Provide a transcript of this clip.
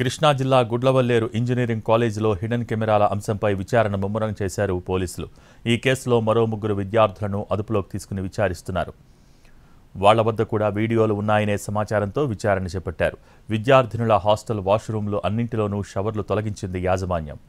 కృష్ణా జిల్లా గుడ్లవల్లేరు ఇంజనీరింగ్ కాలేజీలో హిడెన్ కెమెరాల అంశంపై విచారణ ముమ్మరం చేశారు పోలీసులు ఈ కేసులో మరో ముగ్గురు విద్యార్థులను అదుపులోకి తీసుకుని విచారిస్తున్నారు వాళ్ల వద్ద కూడా వీడియోలు ఉన్నాయనే సమాచారంతో విచారణ చేపట్టారు విద్యార్థినుల హాస్టల్ వాష్రూమ్లు అన్నింటిలోనూ షవర్లు తొలగించింది యాజమాన్యం